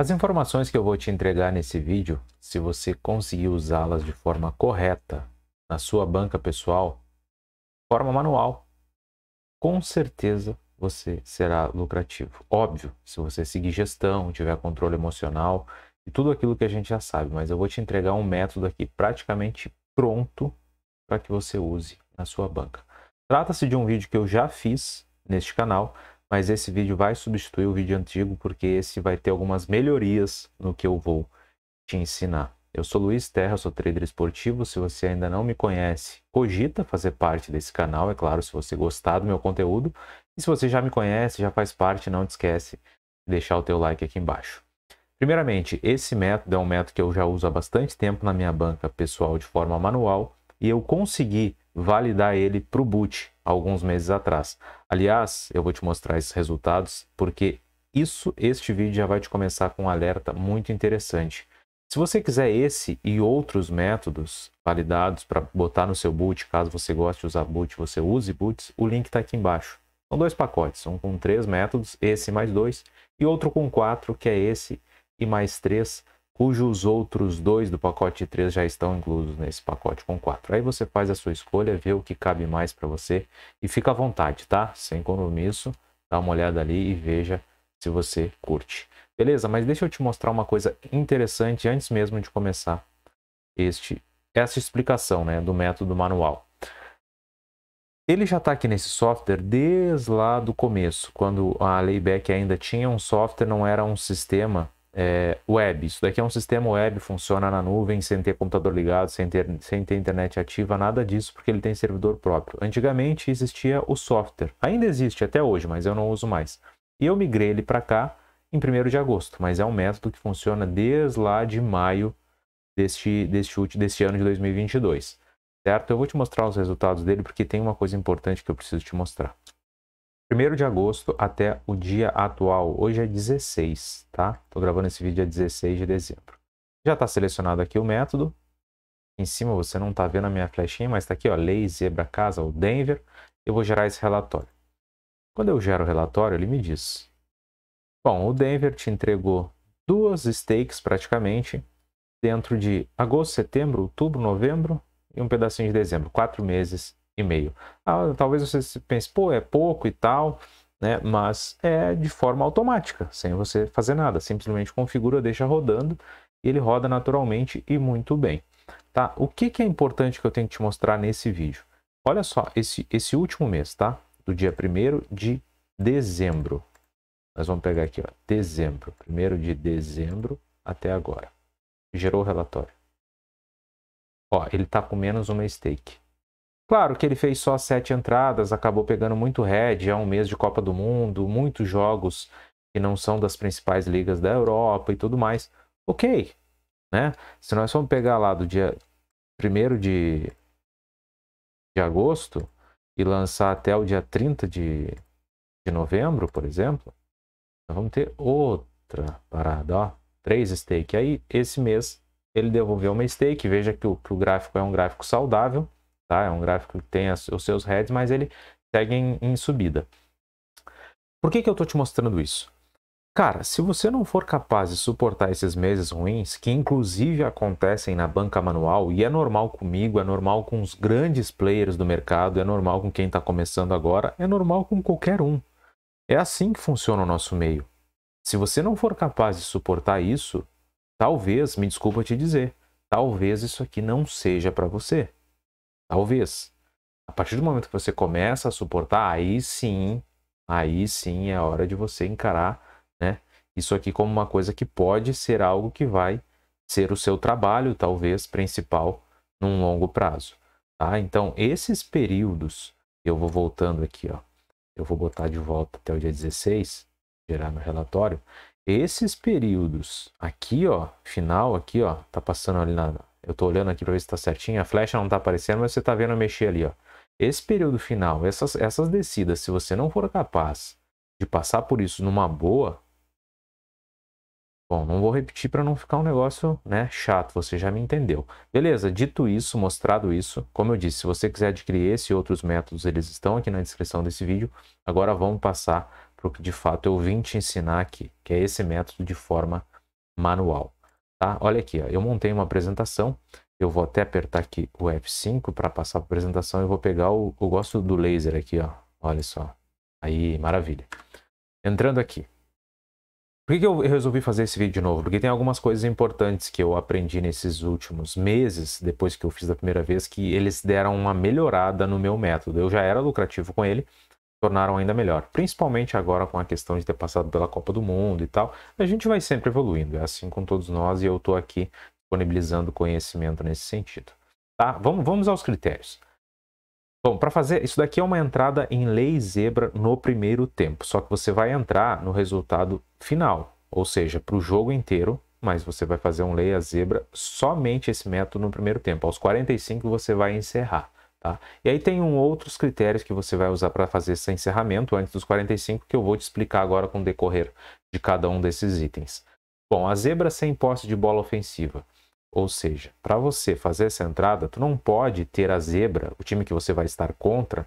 As informações que eu vou te entregar nesse vídeo, se você conseguir usá-las de forma correta na sua banca pessoal, forma manual, com certeza você será lucrativo. Óbvio, se você seguir gestão, tiver controle emocional e tudo aquilo que a gente já sabe, mas eu vou te entregar um método aqui praticamente pronto para que você use na sua banca. Trata-se de um vídeo que eu já fiz neste canal, mas esse vídeo vai substituir o vídeo antigo porque esse vai ter algumas melhorias no que eu vou te ensinar. Eu sou Luiz Terra, sou trader esportivo. Se você ainda não me conhece, cogita fazer parte desse canal, é claro, se você gostar do meu conteúdo. E se você já me conhece, já faz parte, não te esquece de deixar o teu like aqui embaixo. Primeiramente, esse método é um método que eu já uso há bastante tempo na minha banca pessoal de forma manual e eu consegui validar ele para o boot alguns meses atrás. Aliás, eu vou te mostrar esses resultados porque isso, este vídeo já vai te começar com um alerta muito interessante. Se você quiser esse e outros métodos validados para botar no seu boot, caso você goste de usar boot, você use boots, o link está aqui embaixo. São dois pacotes, um com três métodos, esse mais dois, e outro com quatro, que é esse e mais três cujos outros dois do pacote 3 já estão inclusos nesse pacote com 4. Aí você faz a sua escolha, vê o que cabe mais para você e fica à vontade, tá? Sem compromisso, dá uma olhada ali e veja se você curte. Beleza? Mas deixa eu te mostrar uma coisa interessante antes mesmo de começar este essa explicação, né, do método manual. Ele já está aqui nesse software desde lá do começo, quando a Layback ainda tinha um software, não era um sistema é, web. Isso daqui é um sistema web, funciona na nuvem, sem ter computador ligado, sem ter, sem ter internet ativa, nada disso, porque ele tem servidor próprio. Antigamente existia o software, ainda existe até hoje, mas eu não uso mais. E eu migrei ele para cá em 1 de agosto, mas é um método que funciona desde lá de maio deste, deste, deste ano de 2022, certo? Eu vou te mostrar os resultados dele porque tem uma coisa importante que eu preciso te mostrar. 1 de agosto até o dia atual. Hoje é 16, tá? Estou gravando esse vídeo é dia 16 de dezembro. Já está selecionado aqui o método. Em cima você não está vendo a minha flechinha, mas está aqui, ó, lei, zebra, casa, o Denver. Eu vou gerar esse relatório. Quando eu gero o relatório, ele me diz. Bom, o Denver te entregou duas stakes praticamente dentro de agosto, setembro, outubro, novembro e um pedacinho de dezembro. Quatro meses e-mail. Ah, talvez você pense, pô, é pouco e tal, né? Mas é de forma automática, sem você fazer nada. Simplesmente configura, deixa rodando e ele roda naturalmente e muito bem. Tá? O que, que é importante que eu tenho que te mostrar nesse vídeo? Olha só, esse, esse último mês, tá? Do dia 1 de dezembro. Nós vamos pegar aqui, ó, dezembro. 1 de dezembro até agora. Gerou o relatório. Ó, ele está com menos uma stake. Claro que ele fez só sete entradas, acabou pegando muito red, é um mês de Copa do Mundo, muitos jogos que não são das principais ligas da Europa e tudo mais. Ok, né? Se nós formos pegar lá do dia 1 de, de agosto e lançar até o dia 30 de, de novembro, por exemplo, nós vamos ter outra parada, ó. Três stake. Aí, esse mês, ele devolveu uma stake. Veja que o, que o gráfico é um gráfico saudável. Tá? É um gráfico que tem as, os seus heads, mas ele segue em, em subida. Por que, que eu estou te mostrando isso? Cara, se você não for capaz de suportar esses meses ruins, que inclusive acontecem na banca manual, e é normal comigo, é normal com os grandes players do mercado, é normal com quem está começando agora, é normal com qualquer um. É assim que funciona o nosso meio. Se você não for capaz de suportar isso, talvez, me desculpa te dizer, talvez isso aqui não seja para você. Talvez. A partir do momento que você começa a suportar, aí sim, aí sim é a hora de você encarar, né? Isso aqui como uma coisa que pode ser algo que vai ser o seu trabalho, talvez principal, num longo prazo, tá? Então, esses períodos, eu vou voltando aqui, ó. Eu vou botar de volta até o dia 16, gerar meu relatório. Esses períodos aqui, ó, final aqui, ó, tá passando ali na eu estou olhando aqui para ver se está certinho. A flecha não está aparecendo, mas você está vendo eu mexer ali, ó. Esse período final, essas, essas descidas, se você não for capaz de passar por isso numa boa... Bom, não vou repetir para não ficar um negócio né, chato, você já me entendeu. Beleza, dito isso, mostrado isso, como eu disse, se você quiser adquirir esse e outros métodos, eles estão aqui na descrição desse vídeo. Agora vamos passar para o que de fato eu vim te ensinar aqui, que é esse método de forma manual. Tá? Olha aqui, ó, eu montei uma apresentação, eu vou até apertar aqui o F5 para passar para a apresentação, eu vou pegar o, eu gosto do laser aqui, ó. olha só, aí maravilha. Entrando aqui, por que, que eu resolvi fazer esse vídeo de novo? Porque tem algumas coisas importantes que eu aprendi nesses últimos meses, depois que eu fiz da primeira vez, que eles deram uma melhorada no meu método. Eu já era lucrativo com ele, tornaram ainda melhor, principalmente agora com a questão de ter passado pela Copa do Mundo e tal. A gente vai sempre evoluindo, é assim com todos nós e eu estou aqui disponibilizando conhecimento nesse sentido. Tá? Vamos, vamos aos critérios. Bom, para fazer isso daqui é uma entrada em lei zebra no primeiro tempo, só que você vai entrar no resultado final, ou seja, para o jogo inteiro, mas você vai fazer um lei a zebra somente esse método no primeiro tempo. Aos 45 você vai encerrar. Tá? E aí tem um outros critérios que você vai usar para fazer esse encerramento antes dos 45 que eu vou te explicar agora com o decorrer de cada um desses itens. Bom, a zebra sem posse de bola ofensiva. Ou seja, para você fazer essa entrada, tu não pode ter a zebra, o time que você vai estar contra,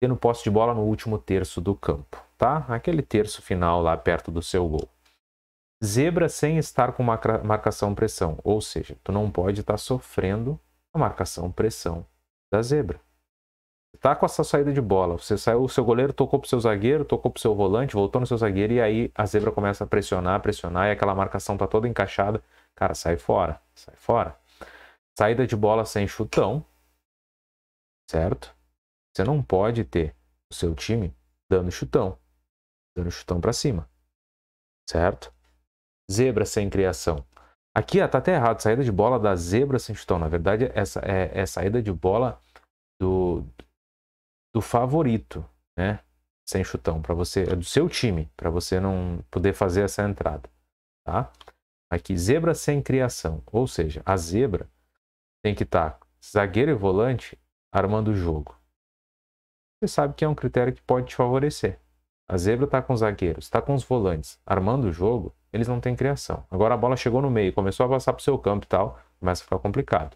tendo posse de bola no último terço do campo, tá? Aquele terço final lá perto do seu gol. Zebra sem estar com marcação pressão, ou seja, tu não pode estar sofrendo a marcação pressão da zebra. tá com essa saída de bola, você saiu, o seu goleiro tocou pro seu zagueiro, tocou pro seu volante, voltou no seu zagueiro e aí a zebra começa a pressionar, pressionar e aquela marcação tá toda encaixada. Cara, sai fora, sai fora. Saída de bola sem chutão, certo? Você não pode ter o seu time dando chutão, dando chutão para cima, certo? Zebra sem criação. Aqui ó, tá até errado, saída de bola da zebra sem chutão. Na verdade, essa é, é saída de bola do, do favorito, né? Sem chutão, para você, é do seu time, para você não poder fazer essa entrada, tá? Aqui, zebra sem criação, ou seja, a zebra tem que estar tá zagueiro e volante armando o jogo. Você sabe que é um critério que pode te favorecer. A zebra está com os zagueiros, está com os volantes, armando o jogo, eles não têm criação. Agora a bola chegou no meio, começou a passar para o seu campo e tal, começa a ficar complicado.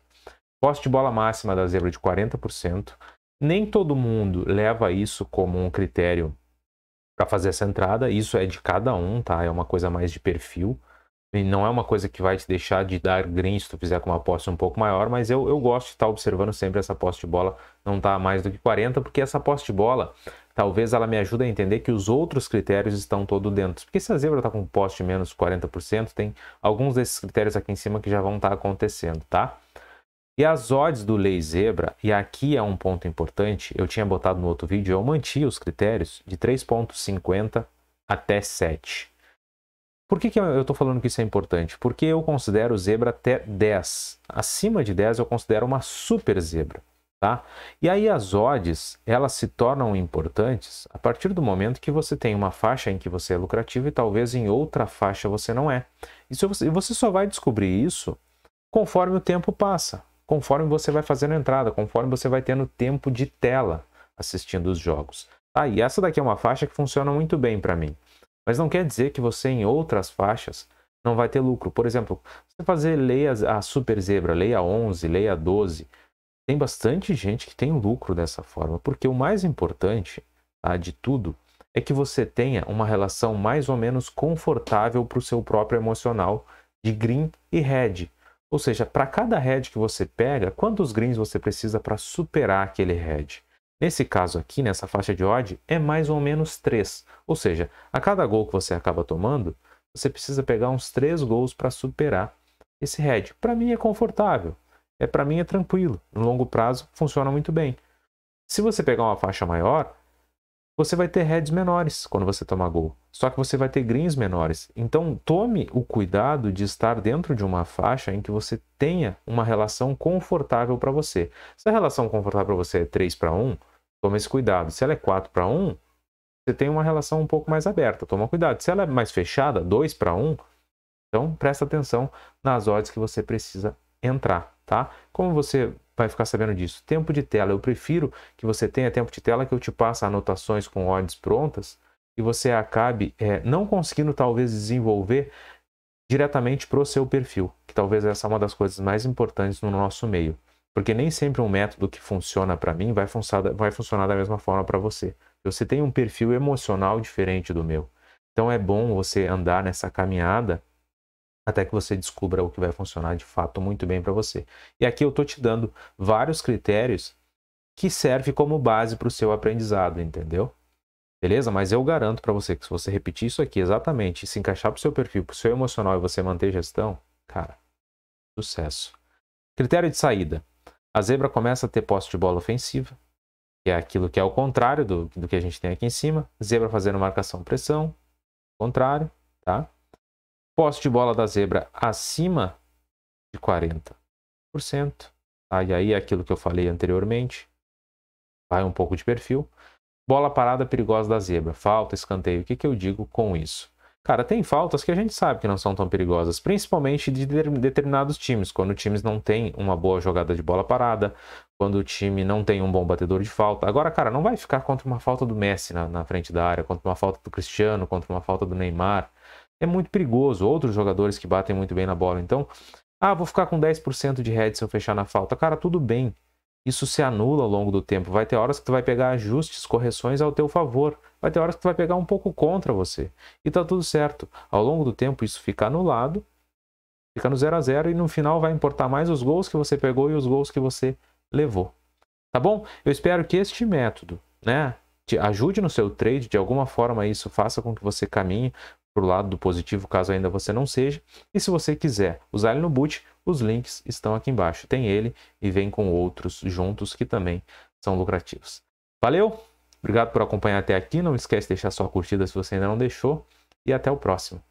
Posse de bola máxima da zebra de 40%. Nem todo mundo leva isso como um critério para fazer essa entrada. Isso é de cada um, tá? É uma coisa mais de perfil. E não é uma coisa que vai te deixar de dar green se tu fizer com uma posse um pouco maior, mas eu, eu gosto de estar tá observando sempre essa posse de bola não tá mais do que 40, porque essa posse de bola talvez ela me ajude a entender que os outros critérios estão todo dentro. Porque se a zebra está com poste menos 40%, tem alguns desses critérios aqui em cima que já vão estar tá acontecendo, tá? E as odds do Lei Zebra, e aqui é um ponto importante, eu tinha botado no outro vídeo, eu mantia os critérios de 3.50 até 7. Por que, que eu estou falando que isso é importante? Porque eu considero zebra até 10. Acima de 10 eu considero uma super zebra. Tá? E aí as odds, elas se tornam importantes a partir do momento que você tem uma faixa em que você é lucrativo e talvez em outra faixa você não é. E você só vai descobrir isso conforme o tempo passa conforme você vai fazendo entrada, conforme você vai tendo tempo de tela assistindo os jogos. Tá? E essa daqui é uma faixa que funciona muito bem para mim. Mas não quer dizer que você em outras faixas não vai ter lucro. Por exemplo, você fazer leia a Super Zebra, leia 11, leia 12, tem bastante gente que tem lucro dessa forma, porque o mais importante tá, de tudo é que você tenha uma relação mais ou menos confortável para o seu próprio emocional de green e red. Ou seja, para cada head que você pega, quantos greens você precisa para superar aquele head? Nesse caso aqui, nessa faixa de odd, é mais ou menos 3. Ou seja, a cada gol que você acaba tomando, você precisa pegar uns 3 gols para superar esse head. Para mim é confortável, é para mim é tranquilo. No longo prazo funciona muito bem. Se você pegar uma faixa maior, você vai ter heads menores quando você tomar gol só que você vai ter greens menores. Então tome o cuidado de estar dentro de uma faixa em que você tenha uma relação confortável para você. Se a relação confortável para você é 3 para 1, tome esse cuidado. Se ela é 4 para 1, você tem uma relação um pouco mais aberta, toma cuidado. Se ela é mais fechada, 2 para 1, então presta atenção nas odds que você precisa entrar, tá? Como você vai ficar sabendo disso? Tempo de tela, eu prefiro que você tenha tempo de tela que eu te passe anotações com odds prontas, e você acabe é, não conseguindo talvez desenvolver diretamente para o seu perfil, que talvez essa é uma das coisas mais importantes no nosso meio. Porque nem sempre um método que funciona para mim vai funcionar, vai funcionar da mesma forma para você. Você tem um perfil emocional diferente do meu. Então é bom você andar nessa caminhada até que você descubra o que vai funcionar de fato muito bem para você. E aqui eu estou te dando vários critérios que servem como base para o seu aprendizado, entendeu? Beleza? Mas eu garanto para você que se você repetir isso aqui exatamente, se encaixar pro seu perfil, pro seu emocional e você manter gestão, cara, sucesso. Critério de saída. A zebra começa a ter posse de bola ofensiva, que é aquilo que é o contrário do, do que a gente tem aqui em cima. Zebra fazendo marcação pressão, contrário, tá? Posse de bola da zebra acima de 40%. Tá? E aí é aquilo que eu falei anteriormente, vai um pouco de perfil. Bola parada perigosa da zebra, falta, escanteio. O que, que eu digo com isso? Cara, tem faltas que a gente sabe que não são tão perigosas, principalmente de determinados times, quando o não tem uma boa jogada de bola parada, quando o time não tem um bom batedor de falta. Agora, cara, não vai ficar contra uma falta do Messi na, na frente da área, contra uma falta do Cristiano, contra uma falta do Neymar. É muito perigoso. Outros jogadores que batem muito bem na bola. Então, ah, vou ficar com 10% de head se eu fechar na falta. Cara, tudo bem isso se anula ao longo do tempo. Vai ter horas que tu vai pegar ajustes, correções ao teu favor. Vai ter horas que tu vai pegar um pouco contra você. E tá tudo certo. Ao longo do tempo isso fica anulado, fica no 0 a 0 e no final vai importar mais os gols que você pegou e os gols que você levou. Tá bom? Eu espero que este método, né, te ajude no seu trade de alguma forma isso faça com que você caminhe para o lado do positivo, caso ainda você não seja. E se você quiser usar ele no boot, os links estão aqui embaixo. Tem ele e vem com outros juntos que também são lucrativos. Valeu! Obrigado por acompanhar até aqui. Não esquece de deixar sua curtida se você ainda não deixou. E até o próximo.